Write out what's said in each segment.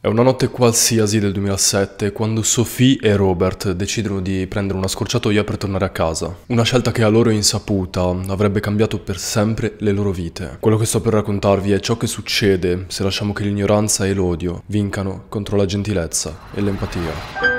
È una notte qualsiasi del 2007 quando Sophie e Robert decidono di prendere una scorciatoia per tornare a casa. Una scelta che a loro insaputa avrebbe cambiato per sempre le loro vite. Quello che sto per raccontarvi è ciò che succede se lasciamo che l'ignoranza e l'odio vincano contro la gentilezza e l'empatia. Sì.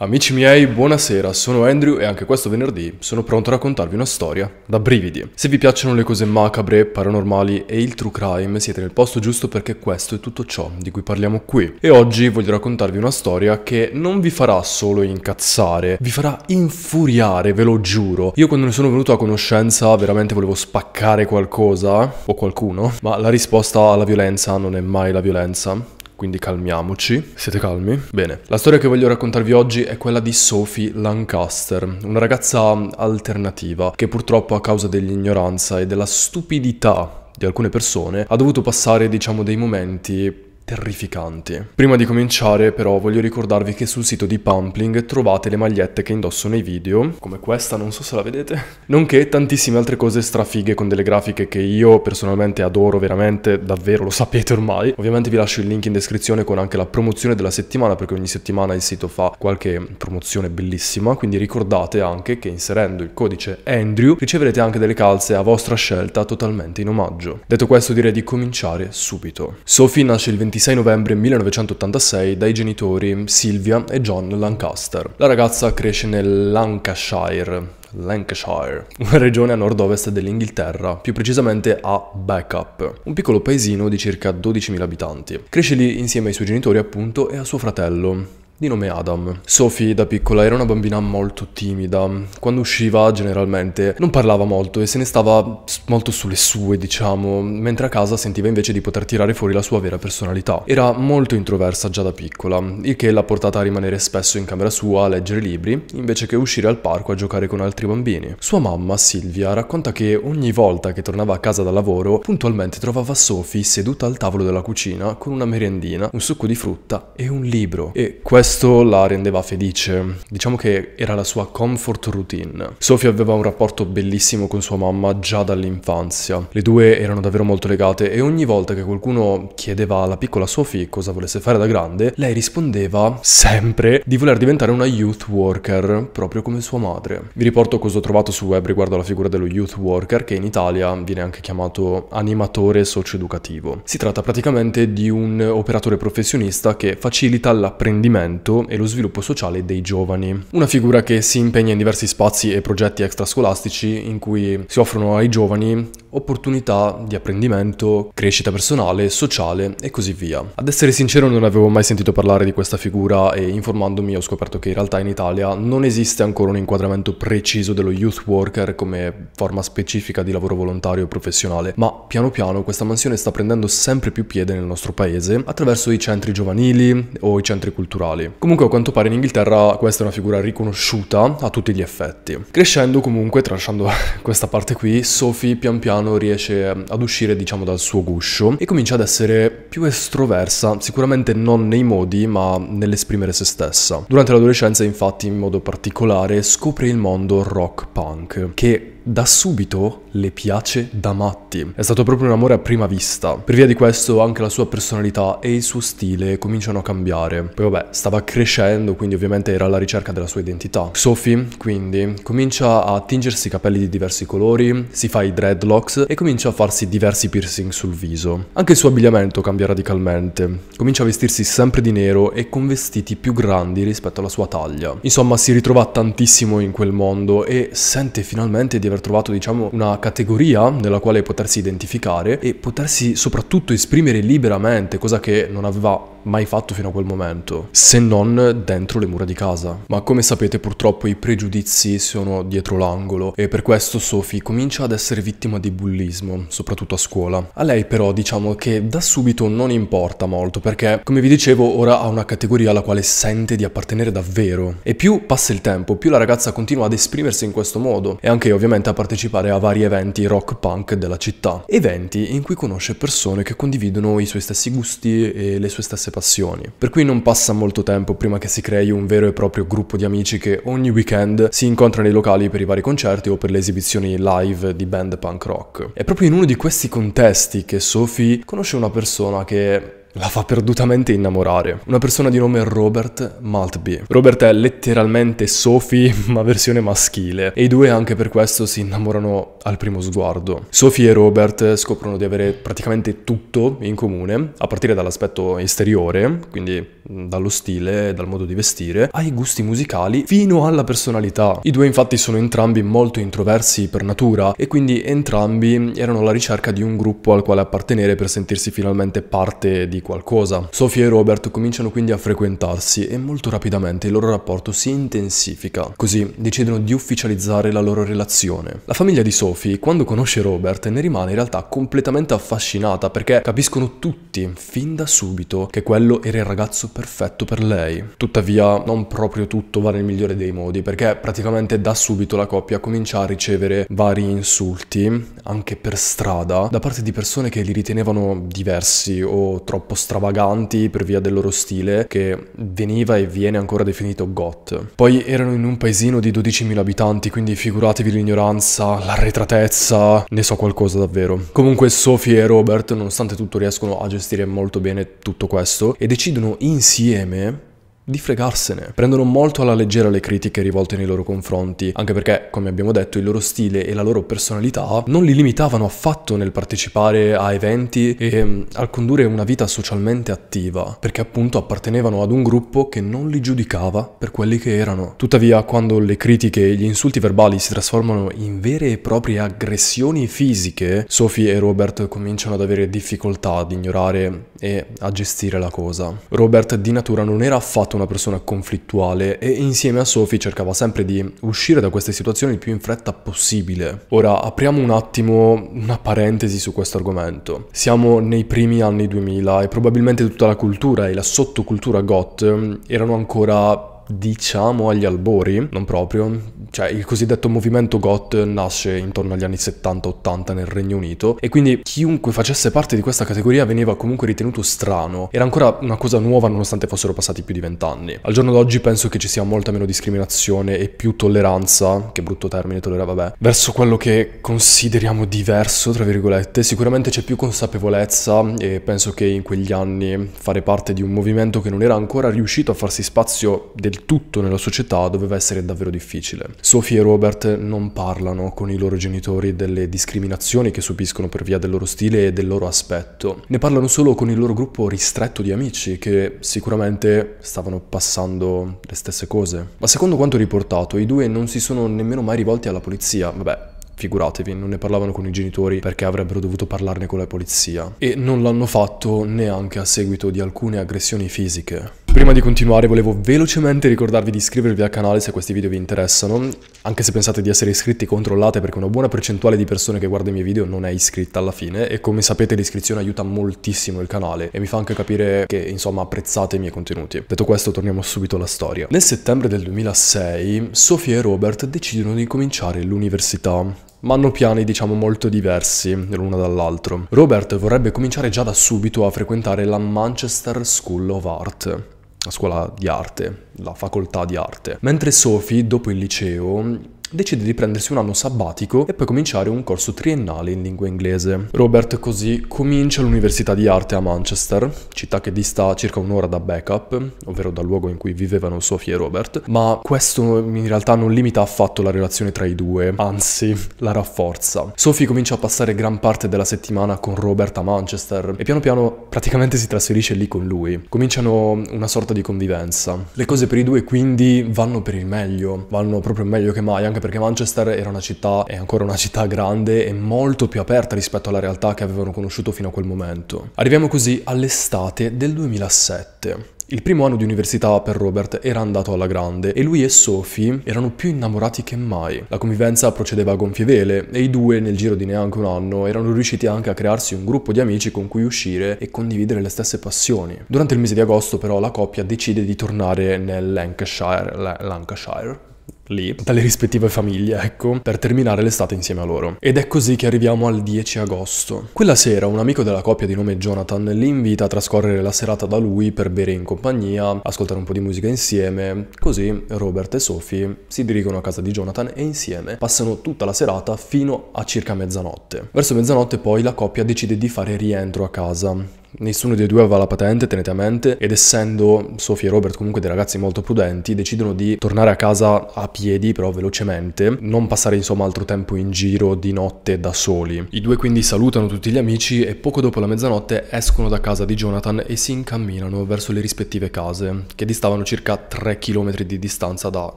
Amici miei, buonasera, sono Andrew e anche questo venerdì sono pronto a raccontarvi una storia da brividi. Se vi piacciono le cose macabre, paranormali e il true crime, siete nel posto giusto perché questo è tutto ciò di cui parliamo qui. E oggi voglio raccontarvi una storia che non vi farà solo incazzare, vi farà infuriare, ve lo giuro. Io quando ne sono venuto a conoscenza veramente volevo spaccare qualcosa o qualcuno, ma la risposta alla violenza non è mai la violenza quindi calmiamoci. Siete calmi? Bene. La storia che voglio raccontarvi oggi è quella di Sophie Lancaster, una ragazza alternativa che purtroppo a causa dell'ignoranza e della stupidità di alcune persone ha dovuto passare diciamo dei momenti terrificanti. Prima di cominciare però voglio ricordarvi che sul sito di Pumpling trovate le magliette che indosso nei video, come questa, non so se la vedete, nonché tantissime altre cose strafighe con delle grafiche che io personalmente adoro veramente, davvero lo sapete ormai. Ovviamente vi lascio il link in descrizione con anche la promozione della settimana perché ogni settimana il sito fa qualche promozione bellissima, quindi ricordate anche che inserendo il codice Andrew riceverete anche delle calze a vostra scelta totalmente in omaggio. Detto questo direi di cominciare subito. Sophie nasce il 23 26 novembre 1986 dai genitori Sylvia e John Lancaster. La ragazza cresce nel Lancashire, Lancashire, una regione a nord-ovest dell'Inghilterra, più precisamente a Backup, un piccolo paesino di circa 12.000 abitanti. Cresce lì insieme ai suoi genitori appunto e a suo fratello, di nome Adam. Sophie da piccola era una bambina molto timida, quando usciva generalmente non parlava molto e se ne stava molto sulle sue, diciamo, mentre a casa sentiva invece di poter tirare fuori la sua vera personalità. Era molto introversa già da piccola, il che l'ha portata a rimanere spesso in camera sua a leggere libri, invece che uscire al parco a giocare con altri bambini. Sua mamma, Silvia, racconta che ogni volta che tornava a casa dal lavoro, puntualmente trovava Sophie seduta al tavolo della cucina con una merendina, un succo di frutta e un libro. E questo questo la rendeva felice, diciamo che era la sua comfort routine. Sophie aveva un rapporto bellissimo con sua mamma già dall'infanzia. Le due erano davvero molto legate e ogni volta che qualcuno chiedeva alla piccola Sophie cosa volesse fare da grande, lei rispondeva sempre di voler diventare una youth worker, proprio come sua madre. Vi riporto cosa ho trovato su web riguardo alla figura dello youth worker, che in Italia viene anche chiamato animatore socioeducativo. Si tratta praticamente di un operatore professionista che facilita l'apprendimento l'orientamento e lo sviluppo sociale dei giovani. Una figura che si impegna in diversi spazi e progetti extrascolastici in cui si offrono ai giovani opportunità di apprendimento, crescita personale, sociale e così via. Ad essere sincero non avevo mai sentito parlare di questa figura e informandomi ho scoperto che in realtà in Italia non esiste ancora un inquadramento preciso dello youth worker come forma specifica di lavoro volontario e professionale, ma piano piano questa mansione sta prendendo sempre più piede nel nostro paese attraverso i centri giovanili o i centri culturali. Comunque a quanto pare in Inghilterra questa è una figura riconosciuta a tutti gli effetti. Crescendo comunque, tralasciando questa parte qui, Sophie pian piano piano riesce ehm, ad uscire diciamo dal suo guscio e comincia ad essere più estroversa, sicuramente non nei modi ma nell'esprimere se stessa. Durante l'adolescenza infatti in modo particolare scopre il mondo rock punk che da subito le piace da matti. È stato proprio un amore a prima vista. Per via di questo anche la sua personalità e il suo stile cominciano a cambiare. Poi vabbè, stava crescendo, quindi ovviamente era alla ricerca della sua identità. Sophie, quindi, comincia a tingersi i capelli di diversi colori, si fa i dreadlocks e comincia a farsi diversi piercing sul viso. Anche il suo abbigliamento cambia radicalmente. Comincia a vestirsi sempre di nero e con vestiti più grandi rispetto alla sua taglia. Insomma, si ritrova tantissimo in quel mondo e sente finalmente di aver aver trovato diciamo una categoria nella quale potersi identificare e potersi soprattutto esprimere liberamente, cosa che non aveva mai fatto fino a quel momento, se non dentro le mura di casa. Ma come sapete purtroppo i pregiudizi sono dietro l'angolo e per questo Sophie comincia ad essere vittima di bullismo, soprattutto a scuola. A lei però diciamo che da subito non importa molto perché, come vi dicevo, ora ha una categoria alla quale sente di appartenere davvero. E più passa il tempo, più la ragazza continua ad esprimersi in questo modo e anche ovviamente solitamente a partecipare a vari eventi rock punk della città, eventi in cui conosce persone che condividono i suoi stessi gusti e le sue stesse passioni. Per cui non passa molto tempo prima che si crei un vero e proprio gruppo di amici che ogni weekend si incontra nei locali per i vari concerti o per le esibizioni live di band punk rock. È proprio in uno di questi contesti che Sophie conosce una persona che la fa perdutamente innamorare. Una persona di nome Robert Maltby. Robert è letteralmente Sophie, ma versione maschile, e i due anche per questo si innamorano al primo sguardo. Sophie e Robert scoprono di avere praticamente tutto in comune, a partire dall'aspetto esteriore, quindi mm, dallo stile, dal modo di vestire, ai gusti musicali, fino alla personalità. I due infatti sono entrambi molto introversi per natura e quindi entrambi erano alla ricerca di un gruppo al quale appartenere per sentirsi finalmente parte di qualcosa. Sofia e Robert cominciano quindi a frequentarsi e molto rapidamente il loro rapporto si intensifica, così decidono di ufficializzare la loro relazione. La famiglia di Sophie, quando conosce Robert, ne rimane in realtà completamente affascinata perché capiscono tutti, fin da subito, che quello era il ragazzo perfetto per lei. Tuttavia, non proprio tutto va nel migliore dei modi, perché praticamente da subito la coppia comincia a ricevere vari insulti, anche per strada, da parte di persone che li ritenevano diversi o troppo stravaganti per via del loro stile, che veniva e viene ancora definito goth. Poi erano in un paesino di 12.000 abitanti, quindi figuratevi l'ignoranza, l'arretratezza, ne so qualcosa davvero. Comunque Sophie e Robert, nonostante tutto, riescono a gestire molto bene tutto questo e decidono insieme di fregarsene. Prendono molto alla leggera le critiche rivolte nei loro confronti, anche perché, come abbiamo detto, il loro stile e la loro personalità non li limitavano affatto nel partecipare a eventi e mm, al condurre una vita socialmente attiva, perché appunto appartenevano ad un gruppo che non li giudicava per quelli che erano. Tuttavia, quando le critiche e gli insulti verbali si trasformano in vere e proprie aggressioni fisiche, Sophie e Robert cominciano ad avere difficoltà ad ignorare e a gestire la cosa. Robert di natura non era affatto una persona conflittuale e insieme a Sophie cercava sempre di uscire da queste situazioni il più in fretta possibile. Ora apriamo un attimo una parentesi su questo argomento. Siamo nei primi anni 2000 e probabilmente tutta la cultura e la sottocultura goth ehm, erano ancora diciamo agli albori, non proprio, cioè il cosiddetto movimento GOT nasce intorno agli anni 70-80 nel Regno Unito e quindi chiunque facesse parte di questa categoria veniva comunque ritenuto strano, era ancora una cosa nuova nonostante fossero passati più di vent'anni. Al giorno d'oggi penso che ci sia molta meno discriminazione e più tolleranza, che brutto termine tollerare, vabbè, verso quello che consideriamo diverso, tra virgolette, sicuramente c'è più consapevolezza e penso che in quegli anni fare parte di un movimento che non era ancora riuscito a farsi spazio del del tutto nella società doveva essere davvero difficile. Sophie e Robert non parlano con i loro genitori delle discriminazioni che subiscono per via del loro stile e del loro aspetto. Ne parlano solo con il loro gruppo ristretto di amici che sicuramente stavano passando le stesse cose. Ma secondo quanto riportato, i due non si sono nemmeno mai rivolti alla polizia. Vabbè, figuratevi, non ne parlavano con i genitori perché avrebbero dovuto parlarne con la polizia. E non l'hanno fatto neanche a seguito di alcune aggressioni fisiche. Prima di continuare volevo velocemente ricordarvi di iscrivervi al canale se questi video vi interessano, anche se pensate di essere iscritti controllate perché una buona percentuale di persone che guarda i miei video non è iscritta alla fine e come sapete l'iscrizione aiuta moltissimo il canale e mi fa anche capire che insomma apprezzate i miei contenuti. Detto questo torniamo subito alla storia. Nel settembre del 2006 Sofia e Robert decidono di cominciare l'università ma hanno piani diciamo molto diversi l'uno dall'altro. Robert vorrebbe cominciare già da subito a frequentare la Manchester School of Art, scuola di arte, la facoltà di arte. Mentre Sophie, dopo il liceo, decide di prendersi un anno sabbatico e poi cominciare un corso triennale in lingua inglese. Robert così comincia l'Università di Arte a Manchester, città che dista circa un'ora da backup, ovvero dal luogo in cui vivevano Sophie e Robert, ma questo in realtà non limita affatto la relazione tra i due, anzi la rafforza. Sophie comincia a passare gran parte della settimana con Robert a Manchester e piano piano praticamente si trasferisce lì con lui. Cominciano una sorta di convivenza. Le cose per i due quindi vanno per il meglio, vanno proprio meglio che mai, anche per perché Manchester era una città, è ancora una città grande e molto più aperta rispetto alla realtà che avevano conosciuto fino a quel momento. Arriviamo così all'estate del 2007. Il primo anno di università per Robert era andato alla grande e lui e Sophie erano più innamorati che mai. La convivenza procedeva a gonfie vele e i due, nel giro di neanche un anno, erano riusciti anche a crearsi un gruppo di amici con cui uscire e condividere le stesse passioni. Durante il mese di agosto, però, la coppia decide di tornare nel Lancashire, Lancashire lì, dalle rispettive famiglie, ecco, per terminare l'estate insieme a loro. Ed è così che arriviamo al 10 agosto. Quella sera un amico della coppia di nome Jonathan li invita a trascorrere la serata da lui per bere in compagnia, ascoltare un po' di musica insieme, così Robert e Sophie si dirigono a casa di Jonathan e insieme passano tutta la serata fino a circa mezzanotte. Verso mezzanotte poi la coppia decide di fare rientro a casa, Nessuno dei due aveva la patente, tenete a mente, ed essendo Sofia e Robert comunque dei ragazzi molto prudenti, decidono di tornare a casa a piedi, però velocemente, non passare insomma altro tempo in giro di notte da soli. I due quindi salutano tutti gli amici e poco dopo la mezzanotte escono da casa di Jonathan e si incamminano verso le rispettive case, che distavano circa 3 km di distanza da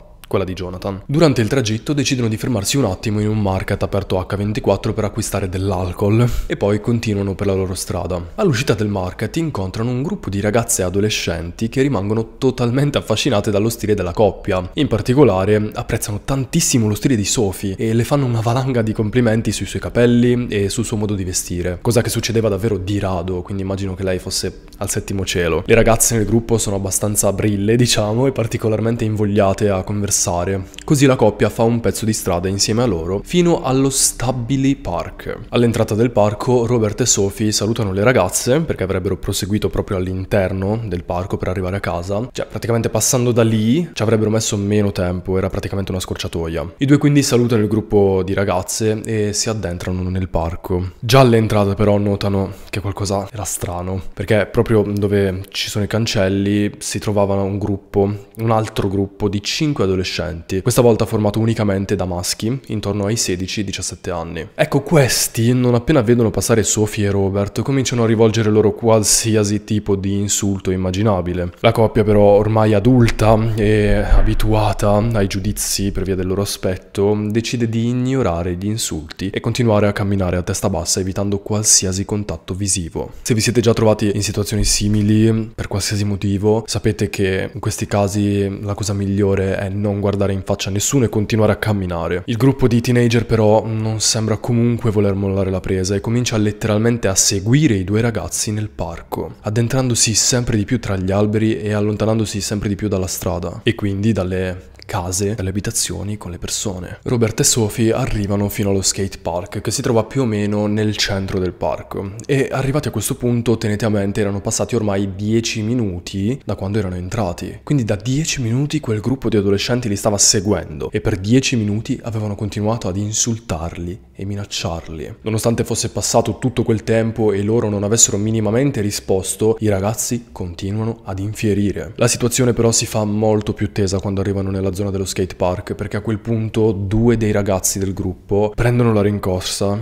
quella di Jonathan. Durante il tragitto decidono di fermarsi un attimo in un market aperto H24 per acquistare dell'alcol e poi continuano per la loro strada. All'uscita del market incontrano un gruppo di ragazze adolescenti che rimangono totalmente affascinate dallo stile della coppia. In particolare apprezzano tantissimo lo stile di Sophie e le fanno una valanga di complimenti sui suoi capelli e sul suo modo di vestire, cosa che succedeva davvero di rado, quindi immagino che lei fosse al settimo cielo. Le ragazze nel gruppo sono abbastanza brille, diciamo, e particolarmente invogliate a conversare passare. Così la coppia fa un pezzo di strada insieme a loro fino allo Stabili Park. All'entrata del parco Robert e Sophie salutano le ragazze perché avrebbero proseguito proprio all'interno del parco per arrivare a casa. Cioè praticamente passando da lì ci avrebbero messo meno tempo, era praticamente una scorciatoia. I due quindi salutano il gruppo di ragazze e si addentrano nel parco. Già all'entrata però notano che qualcosa era strano perché proprio dove ci sono i cancelli si trovavano un gruppo, un altro gruppo di 5 adolescenti adolescenti, questa volta formato unicamente da maschi, intorno ai 16-17 anni. Ecco, questi, non appena vedono passare Sophie e Robert, cominciano a rivolgere loro qualsiasi tipo di insulto immaginabile. La coppia però ormai adulta e abituata ai giudizi per via del loro aspetto, decide di ignorare gli insulti e continuare a camminare a testa bassa evitando qualsiasi contatto visivo. Se vi siete già trovati in situazioni simili per qualsiasi motivo, sapete che in questi casi la cosa migliore è non non guardare in faccia a nessuno e continuare a camminare. Il gruppo di teenager però non sembra comunque voler mollare la presa e comincia letteralmente a seguire i due ragazzi nel parco, addentrandosi sempre di più tra gli alberi e allontanandosi sempre di più dalla strada e quindi dalle case, dalle abitazioni con le persone. Robert e Sophie arrivano fino allo skate park, che si trova più o meno nel centro del parco. E arrivati a questo punto, tenete a mente, erano passati ormai 10 minuti da quando erano entrati. Quindi da 10 minuti quel gruppo di adolescenti li stava seguendo e per 10 minuti avevano continuato ad insultarli e minacciarli. Nonostante fosse passato tutto quel tempo e loro non avessero minimamente risposto, i ragazzi continuano ad infierire. La situazione però si fa molto più tesa quando arrivano nella zona zona dello skate park perché a quel punto due dei ragazzi del gruppo prendono la rincorsa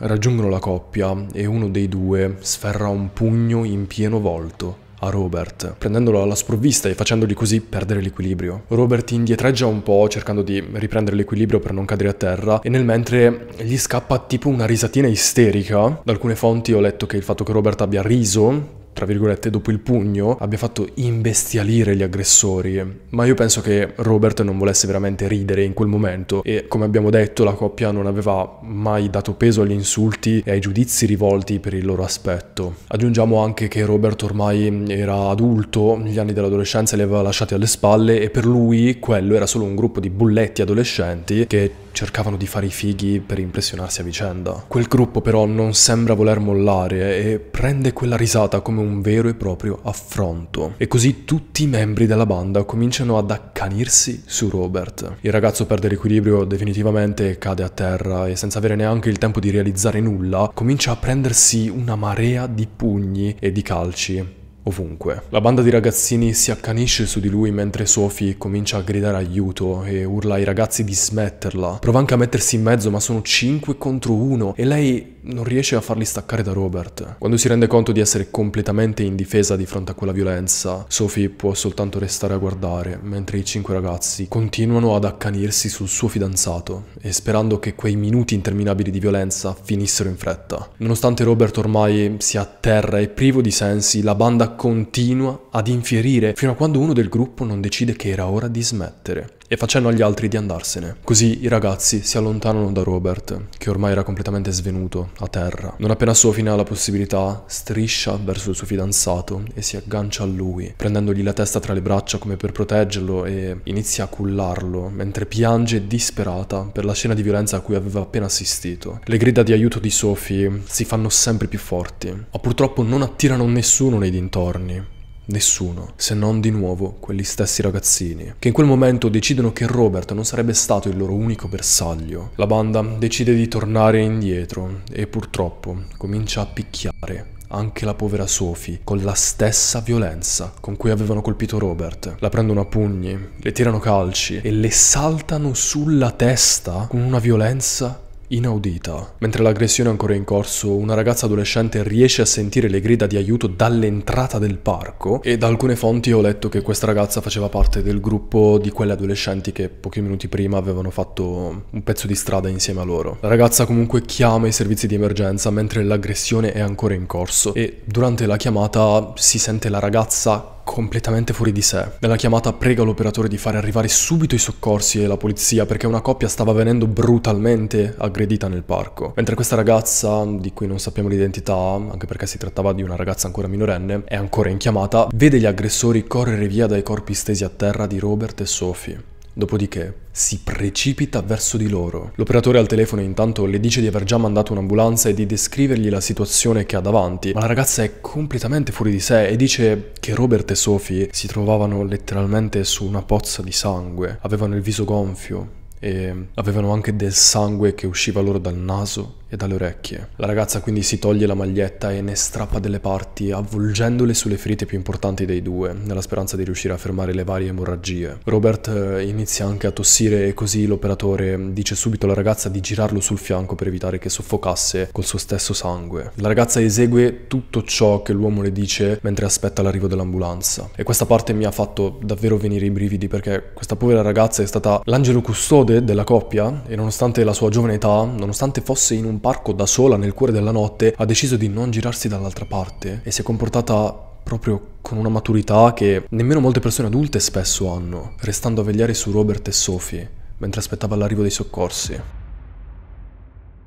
raggiungono la coppia e uno dei due sferra un pugno in pieno volto a Robert, prendendolo alla sprovvista e facendogli così perdere l'equilibrio. Robert indietreggia un po', cercando di riprendere l'equilibrio per non cadere a terra, e nel mentre gli scappa tipo una risatina isterica. Da alcune fonti ho letto che il fatto che Robert abbia riso tra virgolette, dopo il pugno, abbia fatto imbestialire gli aggressori. Ma io penso che Robert non volesse veramente ridere in quel momento e, come abbiamo detto, la coppia non aveva mai dato peso agli insulti e ai giudizi rivolti per il loro aspetto. Aggiungiamo anche che Robert ormai era adulto, gli anni dell'adolescenza li aveva lasciati alle spalle e per lui quello era solo un gruppo di bulletti adolescenti che cercavano di fare i fighi per impressionarsi a vicenda. Quel gruppo però non sembra voler mollare e prende quella risata come un vero e proprio affronto. E così tutti i membri della banda cominciano ad accanirsi su Robert. Il ragazzo perde l'equilibrio definitivamente, cade a terra e senza avere neanche il tempo di realizzare nulla, comincia a prendersi una marea di pugni e di calci ovunque. La banda di ragazzini si accanisce su di lui mentre Sophie comincia a gridare aiuto e urla ai ragazzi di smetterla. Prova anche a mettersi in mezzo ma sono 5 contro 1 e lei non riesce a farli staccare da Robert. Quando si rende conto di essere completamente indifesa di fronte a quella violenza, Sophie può soltanto restare a guardare, mentre i cinque ragazzi continuano ad accanirsi sul suo fidanzato e sperando che quei minuti interminabili di violenza finissero in fretta. Nonostante Robert ormai sia a terra e privo di sensi, la banda continua ad infierire fino a quando uno del gruppo non decide che era ora di smettere e facendo agli altri di andarsene. Così i ragazzi si allontanano da Robert, che ormai era completamente svenuto, a terra. Non appena Sophie ne ha la possibilità, striscia verso il suo fidanzato e si aggancia a lui, prendendogli la testa tra le braccia come per proteggerlo e inizia a cullarlo, mentre piange disperata per la scena di violenza a cui aveva appena assistito. Le grida di aiuto di Sophie si fanno sempre più forti, ma purtroppo non attirano nessuno nei dintorni. Nessuno, se non di nuovo quegli stessi ragazzini, che in quel momento decidono che Robert non sarebbe stato il loro unico bersaglio. La banda decide di tornare indietro e purtroppo comincia a picchiare anche la povera Sophie con la stessa violenza con cui avevano colpito Robert. La prendono a pugni, le tirano calci e le saltano sulla testa con una violenza inaudita. Mentre l'aggressione è ancora in corso, una ragazza adolescente riesce a sentire le grida di aiuto dall'entrata del parco e da alcune fonti ho letto che questa ragazza faceva parte del gruppo di quelle adolescenti che pochi minuti prima avevano fatto un pezzo di strada insieme a loro. La ragazza comunque chiama i servizi di emergenza mentre l'aggressione è ancora in corso e durante la chiamata si sente la ragazza completamente fuori di sé. Nella chiamata prega l'operatore di fare arrivare subito i soccorsi e la polizia perché una coppia stava venendo brutalmente aggredita nel parco. Mentre questa ragazza, di cui non sappiamo l'identità, anche perché si trattava di una ragazza ancora minorenne, è ancora in chiamata, vede gli aggressori correre via dai corpi stesi a terra di Robert e Sophie. Dopodiché si precipita verso di loro. L'operatore al telefono intanto le dice di aver già mandato un'ambulanza e di descrivergli la situazione che ha davanti, ma la ragazza è completamente fuori di sé e dice che Robert e Sophie si trovavano letteralmente su una pozza di sangue, avevano il viso gonfio e avevano anche del sangue che usciva loro dal naso e dalle orecchie. La ragazza quindi si toglie la maglietta e ne strappa delle parti, avvolgendole sulle ferite più importanti dei due, nella speranza di riuscire a fermare le varie emorragie. Robert eh, inizia anche a tossire e così l'operatore mm, dice subito alla ragazza di girarlo sul fianco per evitare che soffocasse col suo stesso sangue. La ragazza esegue tutto ciò che l'uomo le dice mentre aspetta l'arrivo dell'ambulanza. E questa parte mi ha fatto davvero venire i brividi perché questa povera ragazza è stata l'angelo custode della coppia e nonostante la sua giovane età, nonostante fosse in un parco da sola nel cuore della notte, ha deciso di non girarsi dall'altra parte e si è comportata proprio con una maturità che nemmeno molte persone adulte spesso hanno, restando a vegliare su Robert e Sophie mentre aspettava l'arrivo dei soccorsi.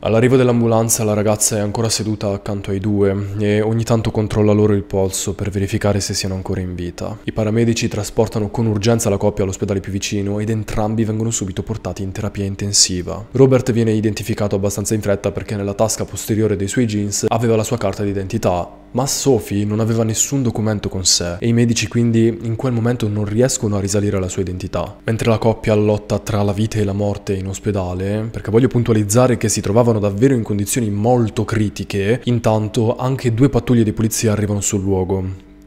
All'arrivo dell'ambulanza la ragazza è ancora seduta accanto ai due e ogni tanto controlla loro il polso per verificare se siano ancora in vita. I paramedici trasportano con urgenza la coppia all'ospedale più vicino ed entrambi vengono subito portati in terapia intensiva. Robert viene identificato abbastanza in fretta perché nella tasca posteriore dei suoi jeans aveva la sua carta d'identità ma Sophie non aveva nessun documento con sé e i medici quindi in quel momento non riescono a risalire alla sua identità. Mentre la coppia lotta tra la vita e la morte in ospedale, perché voglio puntualizzare che si trovavano davvero in condizioni molto critiche, intanto anche due pattuglie di polizia arrivano sul luogo,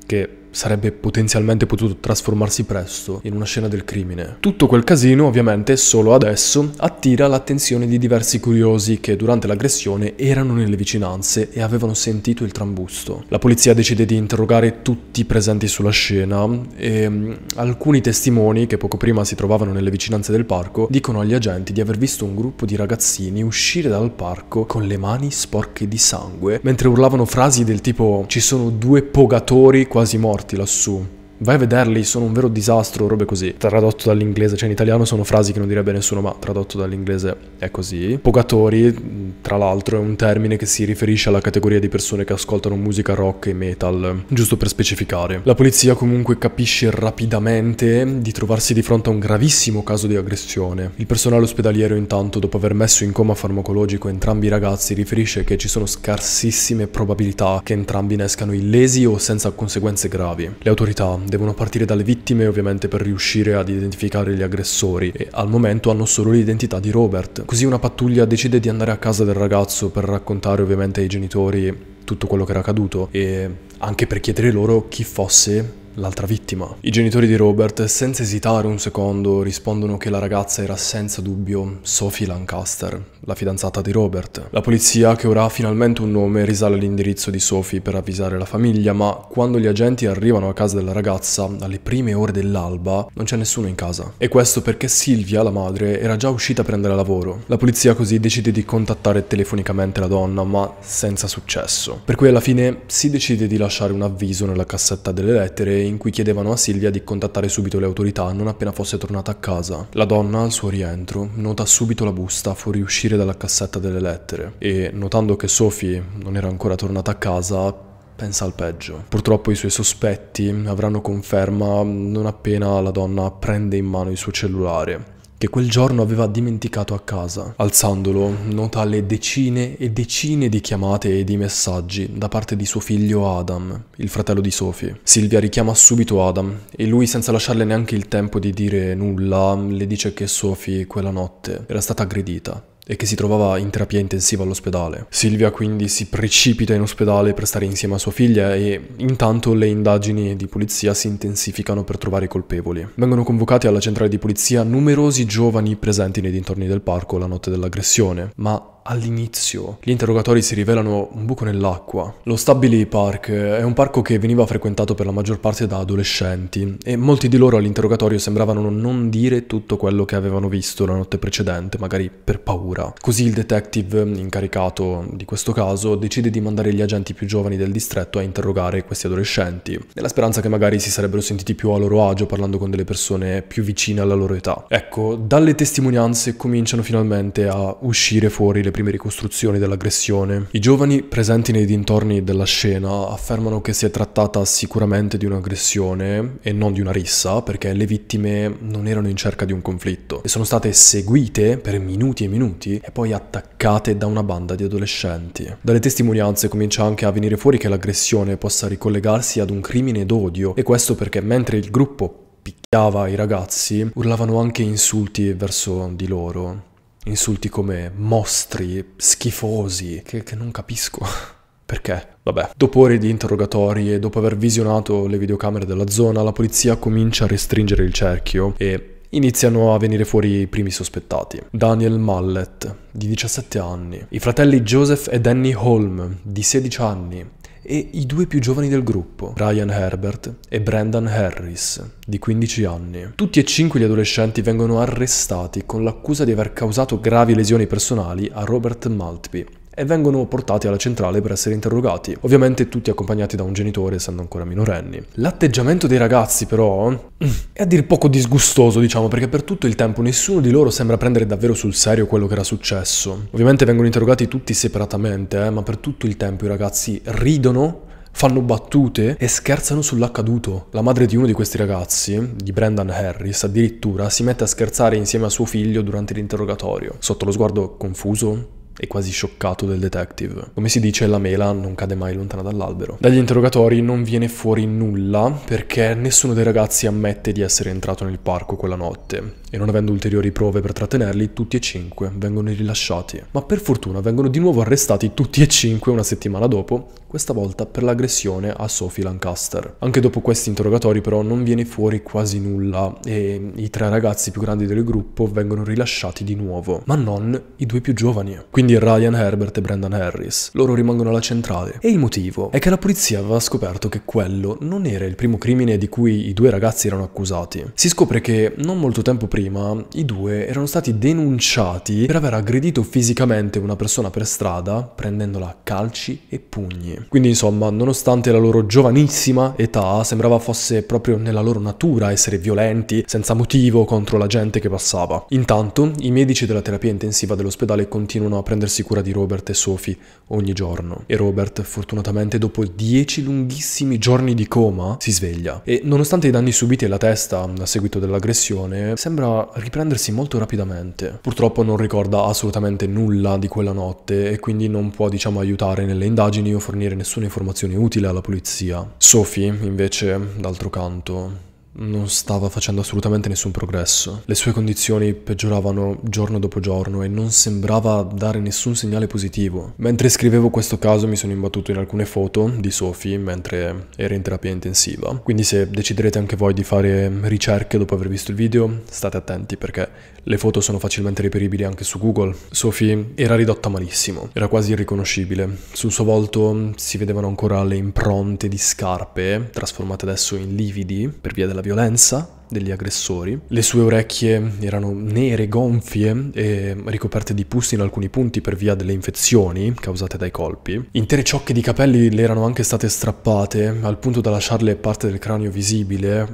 che sarebbe potenzialmente potuto trasformarsi presto in una scena del crimine. Tutto quel casino, ovviamente, solo adesso attira l'attenzione di diversi curiosi che durante l'aggressione erano nelle vicinanze e avevano sentito il trambusto. La polizia decide di interrogare tutti i presenti sulla scena e mm, alcuni testimoni che poco prima si trovavano nelle vicinanze del parco dicono agli agenti di aver visto un gruppo di ragazzini uscire dal parco con le mani sporche di sangue mentre urlavano frasi del tipo ci sono due pogatori quasi morti porti lassù vai a vederli, sono un vero disastro, robe così. Tradotto dall'inglese, cioè in italiano sono frasi che non direbbe nessuno, ma tradotto dall'inglese è così. Pogatori, tra l'altro, è un termine che si riferisce alla categoria di persone che ascoltano musica rock e metal, giusto per specificare. La polizia comunque capisce rapidamente di trovarsi di fronte a un gravissimo caso di aggressione. Il personale ospedaliero intanto, dopo aver messo in coma farmacologico entrambi i ragazzi, riferisce che ci sono scarsissime probabilità che entrambi ne escano illesi o senza conseguenze gravi. Le autorità devono partire dalle vittime ovviamente per riuscire ad identificare gli aggressori e al momento hanno solo l'identità di Robert. Così una pattuglia decide di andare a casa del ragazzo per raccontare ovviamente ai genitori tutto quello che era accaduto e anche per chiedere loro chi fosse l'altra vittima. I genitori di Robert, senza esitare un secondo, rispondono che la ragazza era senza dubbio Sophie Lancaster, la fidanzata di Robert. La polizia, che ora ha finalmente un nome, risale all'indirizzo di Sophie per avvisare la famiglia, ma quando gli agenti arrivano a casa della ragazza, alle prime ore dell'alba, non c'è nessuno in casa. E questo perché Silvia, la madre, era già uscita a prendere lavoro. La polizia così decide di contattare telefonicamente la donna, ma senza successo. Per cui alla fine si decide di lasciare un avviso nella cassetta delle lettere in cui chiedevano a Silvia di contattare subito le autorità non appena fosse tornata a casa. La donna, al suo rientro, nota subito la busta fuoriuscire dalla cassetta delle lettere e, notando che Sophie non era ancora tornata a casa, pensa al peggio. Purtroppo i suoi sospetti avranno conferma non appena la donna prende in mano il suo cellulare che quel giorno aveva dimenticato a casa. Alzandolo, nota le decine e decine di chiamate e di messaggi da parte di suo figlio Adam, il fratello di Sophie. Silvia richiama subito Adam e lui, senza lasciarle neanche il tempo di dire nulla, le dice che Sophie quella notte era stata aggredita e che si trovava in terapia intensiva all'ospedale. Silvia quindi si precipita in ospedale per stare insieme a sua figlia e intanto le indagini di polizia si intensificano per trovare i colpevoli. Vengono convocati alla centrale di polizia numerosi giovani presenti nei dintorni del parco la notte dell'aggressione, ma all'inizio gli interrogatori si rivelano un buco nell'acqua. Lo Stabili Park è un parco che veniva frequentato per la maggior parte da adolescenti e molti di loro all'interrogatorio sembravano non dire tutto quello che avevano visto la notte precedente, magari per paura. Così il detective incaricato di questo caso decide di mandare gli agenti più giovani del distretto a interrogare questi adolescenti, nella speranza che magari si sarebbero sentiti più a loro agio parlando con delle persone più vicine alla loro età. Ecco, dalle testimonianze cominciano finalmente a uscire fuori le persone prime ricostruzioni dell'aggressione. I giovani presenti nei dintorni della scena affermano che si è trattata sicuramente di un'aggressione e non di una rissa, perché le vittime non erano in cerca di un conflitto e sono state seguite per minuti e minuti e poi attaccate da una banda di adolescenti. Dalle testimonianze comincia anche a venire fuori che l'aggressione possa ricollegarsi ad un crimine d'odio e questo perché mentre il gruppo picchiava i ragazzi, urlavano anche insulti verso di loro insulti come mostri, schifosi, che, che non capisco. Perché? Vabbè. Dopo ore di interrogatori e dopo aver visionato le videocamere della zona, la polizia comincia a restringere il cerchio e iniziano a venire fuori i primi sospettati. Daniel Mallet, di 17 anni, i fratelli Joseph e Danny Holm, di 16 anni, e i due più giovani del gruppo, Ryan Herbert e Brendan Harris, di 15 anni. Tutti e cinque gli adolescenti vengono arrestati con l'accusa di aver causato gravi lesioni personali a Robert Maltby, e vengono portati alla centrale per essere interrogati, ovviamente tutti accompagnati da un genitore essendo ancora minorenni. L'atteggiamento dei ragazzi però è a dir poco disgustoso diciamo perché per tutto il tempo nessuno di loro sembra prendere davvero sul serio quello che era successo. Ovviamente vengono interrogati tutti separatamente, eh, ma per tutto il tempo i ragazzi ridono fanno battute e scherzano sull'accaduto. La madre di uno di questi ragazzi, di Brendan Harris, addirittura si mette a scherzare insieme a suo figlio durante l'interrogatorio, sotto lo sguardo confuso e quasi scioccato del detective. Come si dice, la mela non cade mai lontana dall'albero. Dagli interrogatori non viene fuori nulla perché nessuno dei ragazzi ammette di essere entrato nel parco quella notte e non avendo ulteriori prove per trattenerli, tutti e cinque vengono rilasciati. Ma per fortuna vengono di nuovo arrestati tutti e cinque una settimana dopo questa volta per l'aggressione a Sophie Lancaster. Anche dopo questi interrogatori però non viene fuori quasi nulla e i tre ragazzi più grandi del gruppo vengono rilasciati di nuovo, ma non i due più giovani, quindi Ryan Herbert e Brendan Harris. Loro rimangono alla centrale e il motivo è che la polizia aveva scoperto che quello non era il primo crimine di cui i due ragazzi erano accusati. Si scopre che non molto tempo prima i due erano stati denunciati per aver aggredito fisicamente una persona per strada prendendola a calci e pugni. Quindi insomma, nonostante la loro giovanissima età, sembrava fosse proprio nella loro natura essere violenti, senza motivo, contro la gente che passava. Intanto, i medici della terapia intensiva dell'ospedale continuano a prendersi cura di Robert e Sophie ogni giorno. E Robert, fortunatamente, dopo dieci lunghissimi giorni di coma, si sveglia. E nonostante i danni subiti alla testa a seguito dell'aggressione, sembra riprendersi molto rapidamente. Purtroppo non ricorda assolutamente nulla di quella notte e quindi non può, diciamo, aiutare nelle indagini o fornire fornire nessuna informazione utile alla polizia. Sophie, invece, d'altro canto, non stava facendo assolutamente nessun progresso. Le sue condizioni peggioravano giorno dopo giorno e non sembrava dare nessun segnale positivo. Mentre scrivevo questo caso mi sono imbattuto in alcune foto di Sophie mentre era in terapia intensiva, quindi se deciderete anche voi di fare ricerche dopo aver visto il video, state attenti perché le foto sono facilmente reperibili anche su Google. Sophie era ridotta malissimo, era quasi irriconoscibile. Sul suo volto si vedevano ancora le impronte di scarpe, trasformate adesso in lividi per via della violenza degli aggressori. Le sue orecchie erano nere, gonfie e ricoperte di pus in alcuni punti per via delle infezioni causate dai colpi. Intere ciocche di capelli le erano anche state strappate al punto da lasciarle parte del cranio visibile.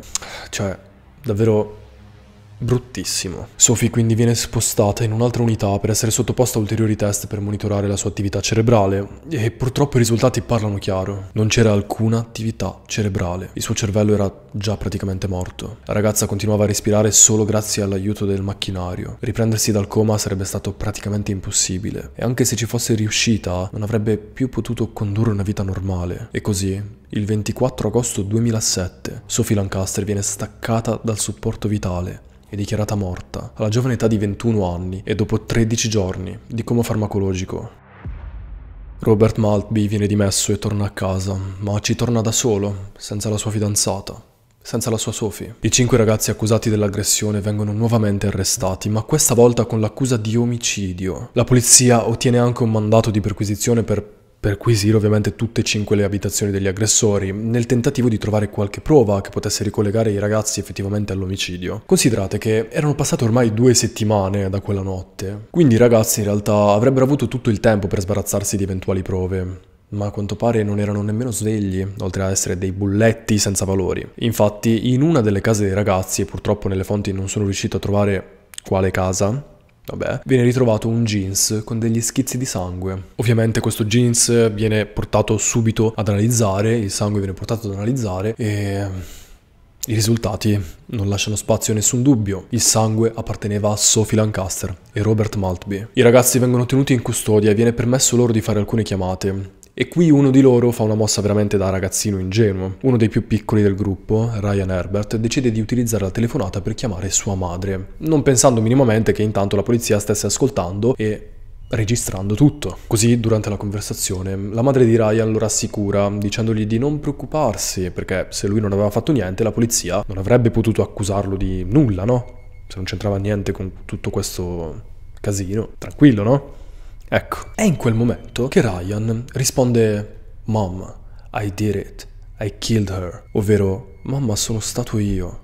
Cioè, davvero bruttissimo. Sophie quindi viene spostata in un'altra unità per essere sottoposta a ulteriori test per monitorare la sua attività cerebrale e purtroppo i risultati parlano chiaro. Non c'era alcuna attività cerebrale. Il suo cervello era già praticamente morto. La ragazza continuava a respirare solo grazie all'aiuto del macchinario. Riprendersi dal coma sarebbe stato praticamente impossibile e anche se ci fosse riuscita non avrebbe più potuto condurre una vita normale. E così il 24 agosto 2007, Sophie Lancaster viene staccata dal supporto vitale è dichiarata morta alla giovane età di 21 anni e dopo 13 giorni di coma farmacologico. Robert Maltby viene dimesso e torna a casa, ma ci torna da solo, senza la sua fidanzata, senza la sua Sophie. I cinque ragazzi accusati dell'aggressione vengono nuovamente arrestati, ma questa volta con l'accusa di omicidio. La polizia ottiene anche un mandato di perquisizione per perquisire ovviamente tutte e cinque le abitazioni degli aggressori, nel tentativo di trovare qualche prova che potesse ricollegare i ragazzi effettivamente all'omicidio. Considerate che erano passate ormai due settimane da quella notte, quindi i ragazzi in realtà avrebbero avuto tutto il tempo per sbarazzarsi di eventuali prove ma a quanto pare non erano nemmeno svegli, oltre a essere dei bulletti senza valori. Infatti, in una delle case dei ragazzi, e purtroppo nelle fonti non sono riuscito a trovare quale casa, Vabbè, viene ritrovato un jeans con degli schizzi di sangue. Ovviamente questo jeans viene portato subito ad analizzare, il sangue viene portato ad analizzare e ehm, i risultati non lasciano spazio a nessun dubbio. Il sangue apparteneva a Sophie Lancaster e Robert Maltby. I ragazzi vengono tenuti in custodia e viene permesso loro di fare alcune chiamate. E qui uno di loro fa una mossa veramente da ragazzino ingenuo. Uno dei più piccoli del gruppo, Ryan Herbert, decide di utilizzare la telefonata per chiamare sua madre, non pensando minimamente che intanto la polizia stesse ascoltando e registrando tutto. Così, durante la conversazione, la madre di Ryan lo rassicura dicendogli di non preoccuparsi, perché se lui non aveva fatto niente, la polizia non avrebbe potuto accusarlo di nulla, no? Se non c'entrava niente con tutto questo casino. Tranquillo, no? Ecco, è in quel momento che Ryan risponde Mom, I did it, I killed her, ovvero Mamma sono stato io,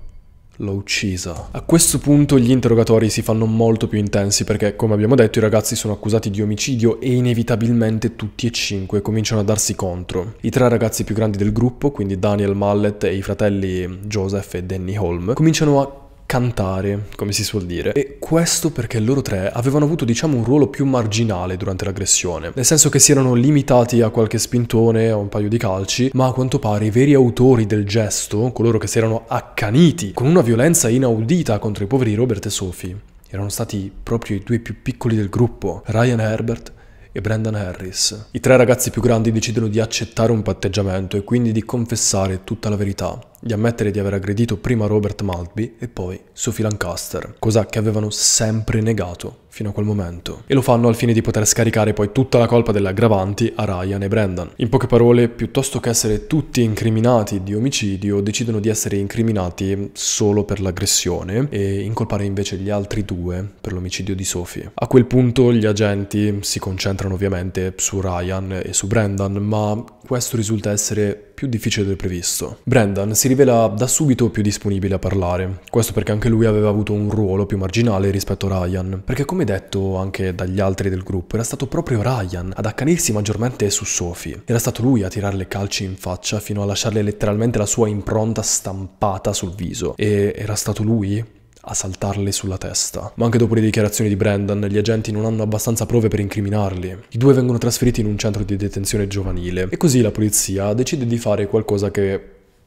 l'ho uccisa. A questo punto gli interrogatori si fanno molto più intensi perché, come abbiamo detto, i ragazzi sono accusati di omicidio e inevitabilmente tutti e cinque cominciano a darsi contro. I tre ragazzi più grandi del gruppo, quindi Daniel Mallet e i fratelli Joseph e Danny Holm, cominciano a cantare, come si suol dire. E questo perché loro tre avevano avuto, diciamo, un ruolo più marginale durante l'aggressione, nel senso che si erano limitati a qualche spintone o un paio di calci, ma a quanto pare i veri autori del gesto, coloro che si erano accaniti con una violenza inaudita contro i poveri Robert e Sophie, erano stati proprio i due più piccoli del gruppo, Ryan Herbert e Brendan Harris. I tre ragazzi più grandi decidono di accettare un patteggiamento e quindi di confessare tutta la verità, di ammettere di aver aggredito prima Robert Maltby e poi Sophie Lancaster, cosa che avevano sempre negato fino a quel momento. E lo fanno al fine di poter scaricare poi tutta la colpa delle aggravanti a Ryan e Brandon. In poche parole, piuttosto che essere tutti incriminati di omicidio, decidono di essere incriminati solo per l'aggressione e incolpare invece gli altri due per l'omicidio di Sophie. A quel punto gli agenti si concentrano ovviamente su Ryan e su Brandon, ma questo risulta essere più difficile del previsto. Brendan si rivela da subito più disponibile a parlare, questo perché anche lui aveva avuto un ruolo più marginale rispetto a Ryan, perché come detto anche dagli altri del gruppo era stato proprio Ryan ad accanirsi maggiormente su Sophie, era stato lui a tirarle calci in faccia fino a lasciarle letteralmente la sua impronta stampata sul viso e era stato lui a saltarle sulla testa. Ma anche dopo le dichiarazioni di Brendan, gli agenti non hanno abbastanza prove per incriminarli. I due vengono trasferiti in un centro di detenzione giovanile e così la polizia decide di fare qualcosa che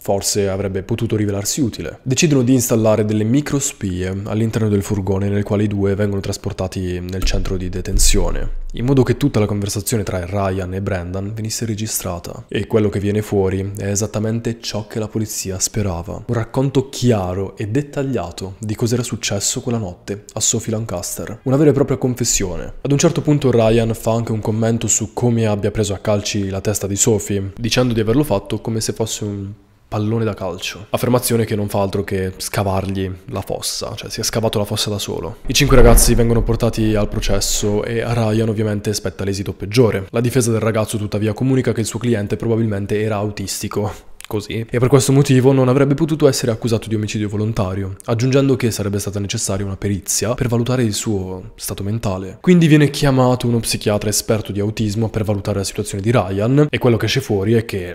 Forse avrebbe potuto rivelarsi utile. Decidono di installare delle microspie all'interno del furgone nel quale i due vengono trasportati nel centro di detenzione, in modo che tutta la conversazione tra Ryan e Brendan venisse registrata. E quello che viene fuori è esattamente ciò che la polizia sperava. Un racconto chiaro e dettagliato di cos'era successo quella notte a Sophie Lancaster. Una vera e propria confessione. Ad un certo punto Ryan fa anche un commento su come abbia preso a calci la testa di Sophie, dicendo di averlo fatto come se fosse un pallone da calcio. Affermazione che non fa altro che scavargli la fossa, cioè si è scavato la fossa da solo. I cinque ragazzi vengono portati al processo e a Ryan ovviamente spetta l'esito peggiore. La difesa del ragazzo tuttavia comunica che il suo cliente probabilmente era autistico, così, e per questo motivo non avrebbe potuto essere accusato di omicidio volontario, aggiungendo che sarebbe stata necessaria una perizia per valutare il suo stato mentale. Quindi viene chiamato uno psichiatra esperto di autismo per valutare la situazione di Ryan e quello che esce fuori è che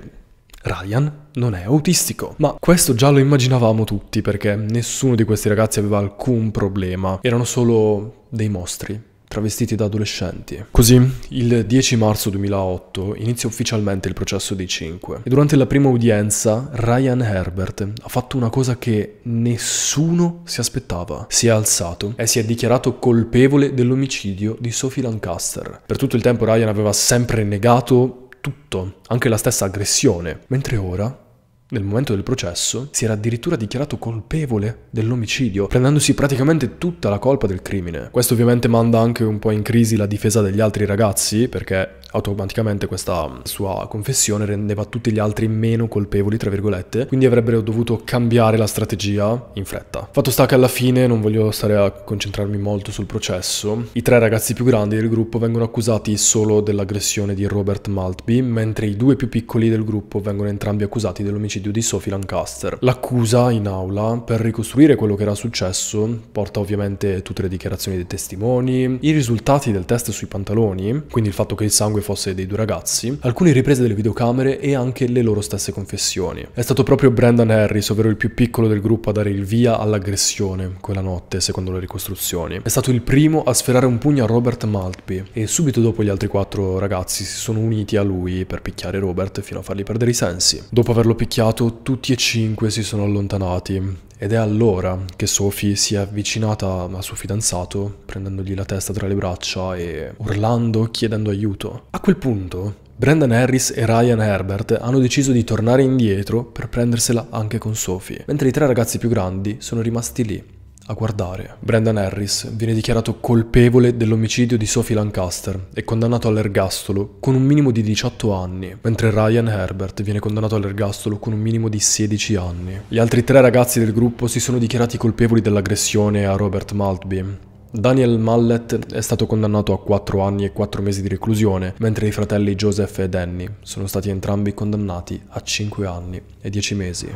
Ryan non è autistico. Ma questo già lo immaginavamo tutti perché nessuno di questi ragazzi aveva alcun problema, erano solo dei mostri travestiti da adolescenti. Così, il 10 marzo 2008 inizia ufficialmente il processo dei cinque e durante la prima udienza Ryan Herbert ha fatto una cosa che nessuno si aspettava. Si è alzato e si è dichiarato colpevole dell'omicidio di Sophie Lancaster. Per tutto il tempo Ryan aveva sempre negato tutto, anche la stessa aggressione, mentre ora nel momento del processo, si era addirittura dichiarato colpevole dell'omicidio, prendendosi praticamente tutta la colpa del crimine. Questo ovviamente manda anche un po' in crisi la difesa degli altri ragazzi, perché automaticamente questa sua confessione rendeva tutti gli altri meno colpevoli, tra virgolette, quindi avrebbero dovuto cambiare la strategia in fretta. Fatto sta che alla fine, non voglio stare a concentrarmi molto sul processo, i tre ragazzi più grandi del gruppo vengono accusati solo dell'aggressione di Robert Maltby, mentre i due più piccoli del gruppo vengono entrambi accusati dell'omicidio di Sophie Lancaster. L'accusa in aula, per ricostruire quello che era successo, porta ovviamente tutte le dichiarazioni dei testimoni, i risultati del test sui pantaloni, quindi il fatto che il sangue sangue fosse dei due ragazzi, alcune riprese delle videocamere e anche le loro stesse confessioni. È stato proprio Brandon Harris, ovvero il più piccolo del gruppo, a dare il via all'aggressione quella notte, secondo le ricostruzioni. È stato il primo a sferrare un pugno a Robert Maltby e subito dopo gli altri quattro ragazzi si sono uniti a lui per picchiare Robert fino a fargli perdere i sensi. Dopo averlo picchiato, tutti e cinque si sono allontanati ed è allora che Sophie si è avvicinata a suo fidanzato, prendendogli la testa tra le braccia e urlando, chiedendo aiuto. A quel punto, Brendan Harris e Ryan Herbert hanno deciso di tornare indietro per prendersela anche con Sophie, mentre i tre ragazzi più grandi sono rimasti lì a guardare. Brendan Harris viene dichiarato colpevole dell'omicidio di Sophie Lancaster e condannato all'ergastolo con un minimo di 18 anni, mentre Ryan Herbert viene condannato all'ergastolo con un minimo di 16 anni. Gli altri tre ragazzi del gruppo si sono dichiarati colpevoli dell'aggressione a Robert Maltby, Daniel Mallet è stato condannato a 4 anni e 4 mesi di reclusione, mentre i fratelli Joseph e Danny sono stati entrambi condannati a 5 anni e 10 mesi.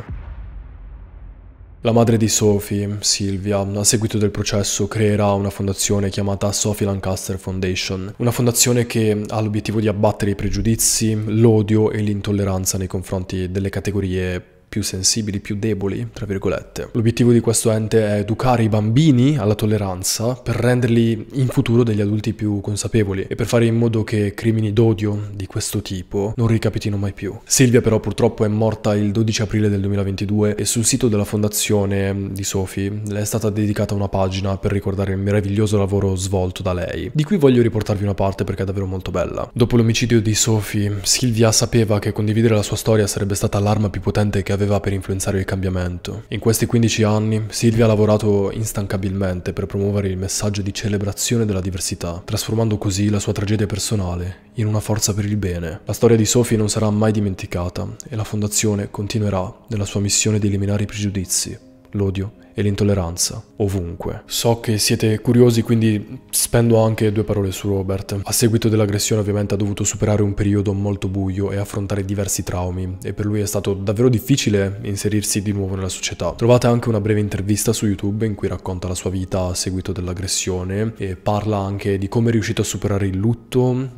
La madre di Sophie, Silvia, a seguito del processo creerà una fondazione chiamata Sophie Lancaster Foundation, una fondazione che ha l'obiettivo di abbattere i pregiudizi, l'odio e l'intolleranza nei confronti delle categorie più sensibili, più deboli, tra virgolette. L'obiettivo di questo ente è educare i bambini alla tolleranza per renderli in futuro degli adulti più consapevoli e per fare in modo che crimini d'odio di questo tipo non ricapitino mai più. Silvia però purtroppo è morta il 12 aprile del 2022 e sul sito della fondazione di Sophie le è stata dedicata una pagina per ricordare il meraviglioso lavoro svolto da lei, di cui voglio riportarvi una parte perché è davvero molto bella. Dopo l'omicidio di Sophie, Silvia sapeva che condividere la sua storia sarebbe stata l'arma più potente che aveva aveva per influenzare il cambiamento. In questi 15 anni Silvia ha lavorato instancabilmente per promuovere il messaggio di celebrazione della diversità, trasformando così la sua tragedia personale in una forza per il bene. La storia di Sophie non sarà mai dimenticata e la fondazione continuerà nella sua missione di eliminare i pregiudizi, l'odio e l'intolleranza, ovunque. So che siete curiosi, quindi spendo anche due parole su Robert. A seguito dell'aggressione ovviamente ha dovuto superare un periodo molto buio e affrontare diversi traumi, e per lui è stato davvero difficile inserirsi di nuovo nella società. Trovate anche una breve intervista su YouTube in cui racconta la sua vita a seguito dell'aggressione e parla anche di come è riuscito a superare il lutto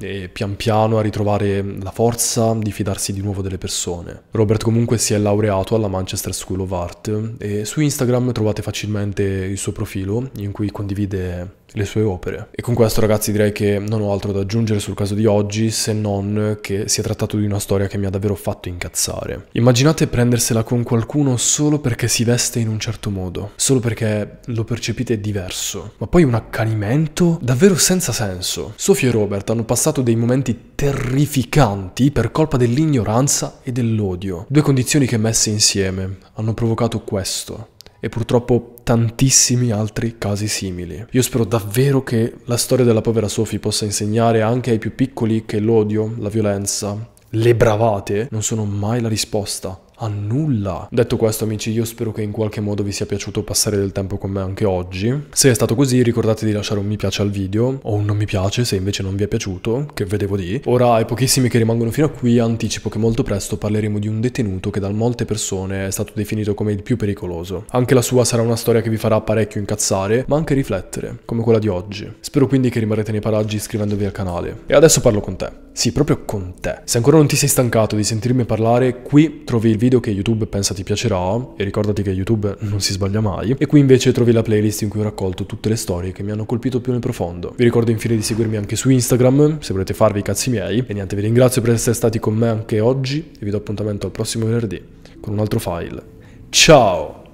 e pian piano a ritrovare la forza di fidarsi di nuovo delle persone. Robert comunque si è laureato alla Manchester School of Art e su Instagram trovate trovate facilmente il suo profilo in cui condivide le sue opere. E con questo ragazzi direi che non ho altro da aggiungere sul caso di oggi se non che si è trattato di una storia che mi ha davvero fatto incazzare. Immaginate prendersela con qualcuno solo perché si veste in un certo modo, solo perché lo percepite diverso, ma poi un accanimento davvero senza senso. Sofia e Robert hanno passato dei momenti terrificanti per colpa dell'ignoranza e dell'odio, due condizioni che messe insieme hanno provocato questo e purtroppo tantissimi altri casi simili. Io spero davvero che la storia della povera Sophie possa insegnare anche ai più piccoli che l'odio, la violenza, le bravate non sono mai la risposta a nulla. Detto questo amici io spero che in qualche modo vi sia piaciuto passare del tempo con me anche oggi. Se è stato così ricordate di lasciare un mi piace al video o un non mi piace se invece non vi è piaciuto, che vedevo di. Ora ai pochissimi che rimangono fino a qui anticipo che molto presto parleremo di un detenuto che da molte persone è stato definito come il più pericoloso. Anche la sua sarà una storia che vi farà parecchio incazzare ma anche riflettere, come quella di oggi. Spero quindi che rimarrete nei paraggi iscrivendovi al canale. E adesso parlo con te. Sì, proprio con te. Se ancora non ti sei stancato di sentirmi parlare, qui trovi il video video che YouTube pensa ti piacerà, e ricordati che YouTube mm. non si sbaglia mai, e qui invece trovi la playlist in cui ho raccolto tutte le storie che mi hanno colpito più nel profondo. Vi ricordo infine di seguirmi anche su Instagram, se volete farvi i cazzi miei, e niente, vi ringrazio per essere stati con me anche oggi, e vi do appuntamento al prossimo venerdì con un altro file. Ciao!